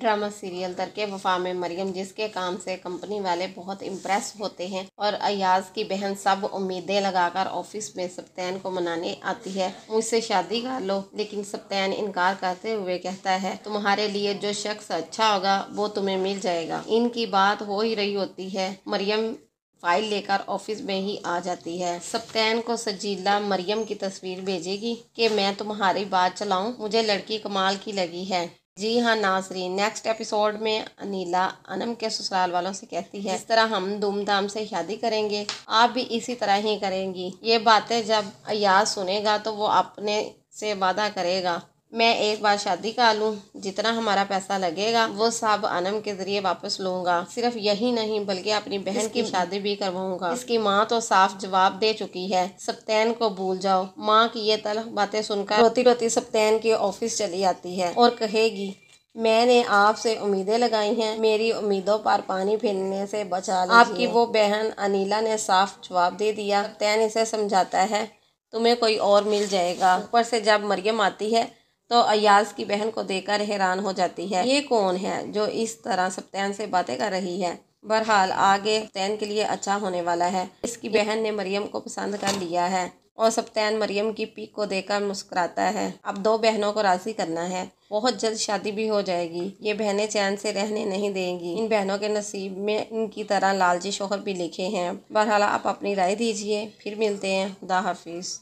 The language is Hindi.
ड्रामा सीरियल तरके वफा में मरियम जिसके काम से कंपनी वाले बहुत इम्प्रेस होते हैं और अयाज की बहन सब उम्मीदें लगाकर ऑफिस में सप्तैन को मनाने आती है मुझसे शादी कर लो लेकिन सप्तैन इनकार करते हुए कहता है तुम्हारे लिए जो शख्स अच्छा होगा वो तुम्हें मिल जाएगा इनकी बात हो ही रही होती है मरियम फाइल लेकर ऑफिस में ही आ जाती है सप्तैन को सजीला मरियम की तस्वीर भेजेगी कि मैं तुम्हारी बात चलाऊं मुझे लड़की कमाल की लगी है जी हाँ नाजरीन नेक्स्ट एपिसोड में अनिला अनम के ससुराल वालों से कहती है इस तरह हम धूमधाम से शादी करेंगे आप भी इसी तरह ही करेंगी ये बातें जब अयाज सुनेगा तो वो अपने से वादा करेगा मैं एक बार शादी का लूँ जितना हमारा पैसा लगेगा वो सब अनम के जरिए वापस लूँगा सिर्फ यही नहीं बल्कि अपनी बहन की शादी भी करवाऊंगा इसकी माँ तो साफ जवाब दे चुकी है सप्तैन को भूल जाओ माँ की ये तलख बातें सुनकर रोती रोती सप्तैन के ऑफिस चली आती है और कहेगी मैंने आपसे उम्मीदें लगाई हैं मेरी उम्मीदों पर पानी फिरने से बचा आपकी वो बहन अनिला ने साफ जवाब दे दिया सप्तैन इसे समझाता है तुम्हें कोई और मिल जाएगा ऊपर से जब मरियम आती है तो अयाज की बहन को देखकर हैरान हो जाती है ये कौन है जो इस तरह सप्तैन से बातें कर रही है बहरहाल आगे सप्तैन के लिए अच्छा होने वाला है इसकी बहन ने मरियम को पसंद कर लिया है और सप्तैन मरियम की पीक को देखकर मुस्कुराता है अब दो बहनों को राजी करना है बहुत जल्द शादी भी हो जाएगी ये बहनें चैन से रहने नहीं देंगी इन बहनों के नसीब में इनकी तरह लालजी शोहर भी लिखे हैं बहरहाल आप अपनी राय दीजिए फिर मिलते हैं खुदा हाफिज़